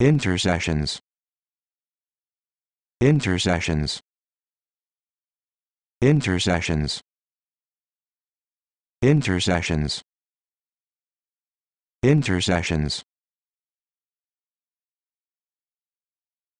Intercessions. Intercessions. Intercessions. Intercessions. Intercessions.